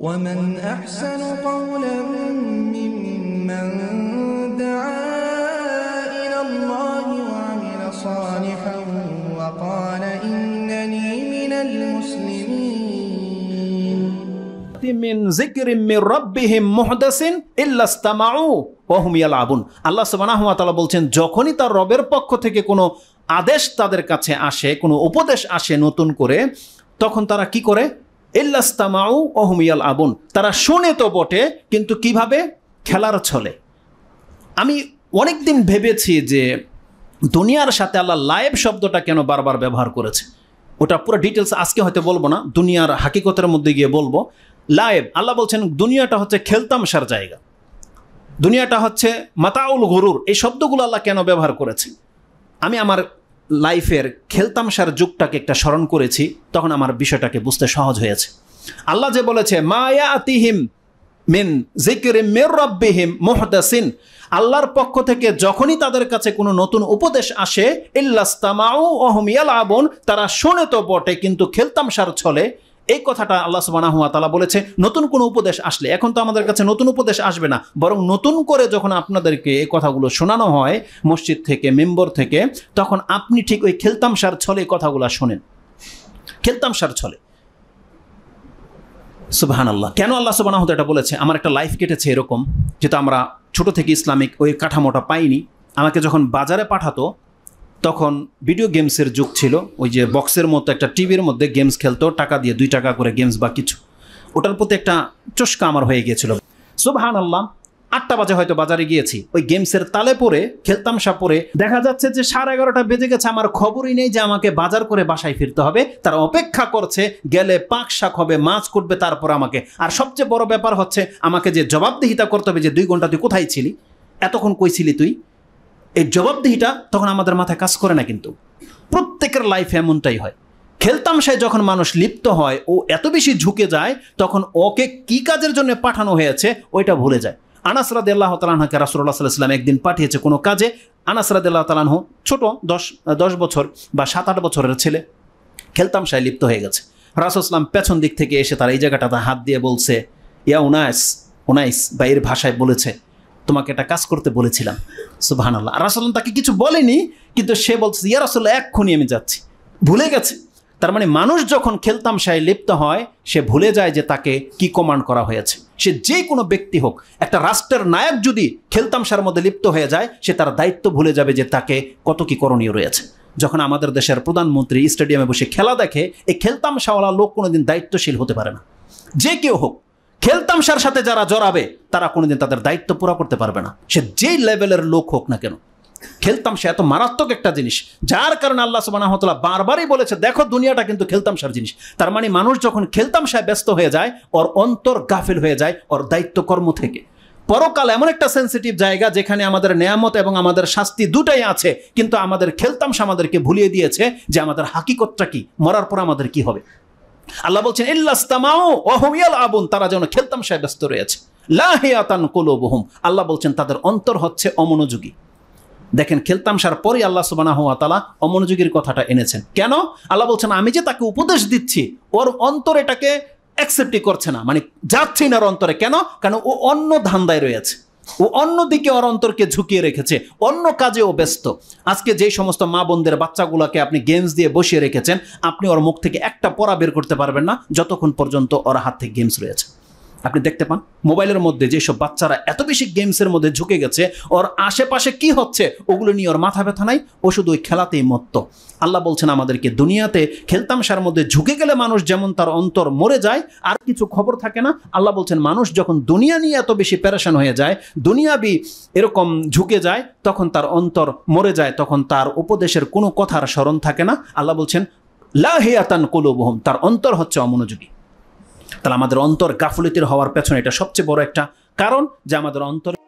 ومن أحسن قولا ممن دعا إلى الله وعمل صالحا وقال إنني من المسلمين من ذكر من ربهم محدث إلا استمعوا ohm ইয়ালাবুন আল্লাহ সুবানাহমাতালা বলছেন যখনই তার রবের পক্ষ থেকে কোনো আদেশ তাদের কাছে আসে কোনো উপদেশ আসে নতুন করে তখন তারা কি করে এল্লাস্তামাউ অহমিয়াল আবুন তারা শোনে তো বটে কিন্তু কিভাবে খেলার ছলে আমি অনেক দিন ভেবেছি যে দুনিয়ার সাথে আল্লাহ লাইভ শব্দটা কেন বারবার ব্যবহার করেছে ওটা পুরো ডিটেলস আজকে হয়তো বলবো না দুনিয়ার হাকিকতের মধ্যে গিয়ে বলবো লাইভ আল্লাহ বলছেন দুনিয়াটা হচ্ছে খেলতামশার জায়গা দুনিয়াটা হচ্ছে মাতাউল গরুর এই শব্দগুলো আল্লাহ কেন ব্যবহার করেছে আমি আমার লাইফের খেলতামশার যুগটাকে একটা স্মরণ করেছি তখন আমার বিষয়টাকে বুঝতে সহজ হয়েছে আল্লাহ যে বলেছে মায়া আতিহিম মিন জিকিরে মের রব্বিহিম মোহদাসিন আল্লাহর পক্ষ থেকে যখনই তাদের কাছে কোনো নতুন উপদেশ আসে ইল্লাস্তামাউ অহমিয়াল আবন তারা শোনে তো বটে কিন্তু খেলতামশার ছলে এই কথাটা আল্লাহ সুবাহ তালা বলেছে নতুন কোনো উপদেশ আসলে এখন তো আমাদের কাছে নতুন উপদেশ আসবে না বরং নতুন করে যখন আপনাদেরকে এই কথাগুলো শোনানো হয় মসজিদ থেকে মেম্বর থেকে তখন আপনি ঠিক ওই খেলতাম সার ছলে কথাগুলো শোনেন খেলতাম সার ছলে সুবাহান আল্লাহ কেন আল্লাহ সুবাহ এটা বলেছে আমার একটা লাইফ কেটেছে এরকম যেটা আমরা ছোট থেকে ইসলামিক ওই কাঠামোটা পাইনি আমাকে যখন বাজারে পাঠাতো তখন ভিডিও গেমসের যুগ ছিল ওই যে বক্সের মতো একটা টিভির মধ্যে গেমস খেলতো টাকা দিয়ে দুই টাকা করে গেমস বা কিছু ওটার প্রতি একটা চস্কা আমার হয়ে গিয়েছিল সোভান আল্লাহ আটটা বাজে হয়তো বাজারে গিয়েছি ওই গেমসের তালে পরে খেলতাম পরে দেখা যাচ্ছে যে সাড়ে এগারোটা বেজে গেছে আমার খবরই নেই যে আমাকে বাজার করে বাসায় ফিরতে হবে তারা অপেক্ষা করছে গেলে পাক শাক হবে মাছ করবে তারপর আমাকে আর সবচেয়ে বড় ব্যাপার হচ্ছে আমাকে যে জবাবদিহিতা করতে হবে যে দুই ঘন্টা তুই কোথায় ছিলি এতক্ষণ কইছিলি তুই এই জবাবদিহিটা তখন আমাদের মাথায় কাজ করে না কিন্তু প্রত্যেকের লাইফে এমনটাই হয় খেলতামশায় যখন মানুষ লিপ্ত হয় ও এত বেশি ঝুঁকে যায় তখন ওকে কি কাজের জন্য পাঠানো হয়েছে ওইটা ভুলে যায় আনাস আল্লাহ তালাহাকে রাসুল্লাহ সাল্লাহাম একদিন পাঠিয়েছে কোনো কাজে আনাস আল্লাহ তালাহ ছোট দশ দশ বছর বা সাত আট বছরের ছেলে খেলতামশায় লিপ্ত হয়ে গেছে রাসুলাম পেছন দিক থেকে এসে তারা এই জায়গাটাতে হাত দিয়ে বলছে ইয়া উনায়স উনাইস বা এর ভাষায় বলেছে তোমাকে একটা কাজ করতে বলেছিলাম সুবাহান আল্লাহ রাসাল্লাম তাকে কিছু বলেনি কিন্তু সে বলছে ইয়া রাসল্লাহ এক্ষুনি আমি যাচ্ছি ভুলে গেছে তার মানে মানুষ যখন খেলতাম সাহে লিপ্ত হয় সে ভুলে যায় যে তাকে কি কমান্ড করা হয়েছে সে যে কোনো ব্যক্তি হোক একটা রাষ্ট্রের নায়ক যদি খেলতাম সার মধ্যে লিপ্ত হয়ে যায় সে তার দায়িত্ব ভুলে যাবে যে তাকে কত কি করণীয় রয়েছে যখন আমাদের দেশের প্রধানমন্ত্রী স্টেডিয়ামে বসে খেলা দেখে এই খেলতাম সাওয়ালা লোক কোনোদিন দায়িত্বশীল হতে পারে না যে কেউ হোক খেলতাম সার সাথে যারা জড়াবে তারা কোনোদিন তাদের দায়িত্ব পুরো করতে পারবে না সে যেই লেভেলের লোক হোক না কেন খেলতাম সে এত মারাত্মক একটা জিনিস যার কারণে আল্লাহ সুবানাহতলা বারবারই বলেছে দেখো দুনিয়াটা কিন্তু খেলতাম সার জিনিস তার মানে মানুষ যখন খেলতাম সায় ব্যস্ত হয়ে যায় ওর অন্তর গাফিল হয়ে যায় ওর দায়িত্ব কর্ম থেকে পরকাল এমন একটা সেন্সিটিভ জায়গা যেখানে আমাদের নেয়ামত এবং আমাদের শাস্তি দুটাই আছে কিন্তু আমাদের খেলতাম সে আমাদেরকে ভুলিয়ে দিয়েছে যে আমাদের হাকিকতটা কি মরার পর আমাদের কি হবে আল্লাহ বলছেন ইল্লাস্তামাও অহমিয়াল আবুন তারা যেন খেলতাম সাহেব ব্যস্ত রয়েছে লাহিয়াতান কোলোবহুম আল্লাহ বলছেন তাদের অন্তর হচ্ছে অমনোযোগী দেখেন খেলতামশার পরই আল্লাহ সুবানা হওয়া তালা অমনোযোগীর কথাটা এনেছেন কেন আল্লাহ বলছেন আমি যে তাকে উপদেশ দিচ্ছি ওর অন্তর এটাকে অ্যাকসেপ্টই করছে না মানে যাচ্ছেই না ওর অন্তরে কেন কেন ও অন্য ধান্দায় রয়েছে ও অন্যদিকে ওর অন্তরকে ঝুঁকিয়ে রেখেছে অন্য কাজেও ব্যস্ত আজকে যে সমস্ত মা বোনদের বাচ্চাগুলোকে আপনি গেমস দিয়ে বসিয়ে রেখেছেন আপনি ওর মুখ থেকে একটা পড়া বের করতে পারবেন না যতক্ষণ পর্যন্ত ওর হাত থেকে গেমস রয়েছে আপনি দেখতে পান মোবাইলের মধ্যে যেসব বাচ্চারা এত বেশি গেমসের মধ্যে ঝুঁকে গেছে ওর আশেপাশে কি হচ্ছে ওগুলো নিয়ে ওর মাথা ব্যথা নাই ও শুধু ওই খেলাতেই মত্ত আল্লাহ বলছেন আমাদেরকে দুনিয়াতে খেলতামশার মধ্যে ঝুঁকে গেলে মানুষ যেমন তার অন্তর মরে যায় আর কিছু খবর থাকে না আল্লাহ বলছেন মানুষ যখন দুনিয়া নিয়ে এত বেশি প্যারেশান হয়ে যায় দুনিয়াবি এরকম ঝুঁকে যায় তখন তার অন্তর মরে যায় তখন তার উপদেশের কোনো কথার স্মরণ থাকে না আল্লাহ বলছেন লাহিয়াতান বহম তার অন্তর হচ্ছে অমনোযোগী তাহলে আমাদের অন্তর গাফলতির হওয়ার পেছনে এটা সবচেয়ে বড় একটা কারণ যে আমাদের অন্তর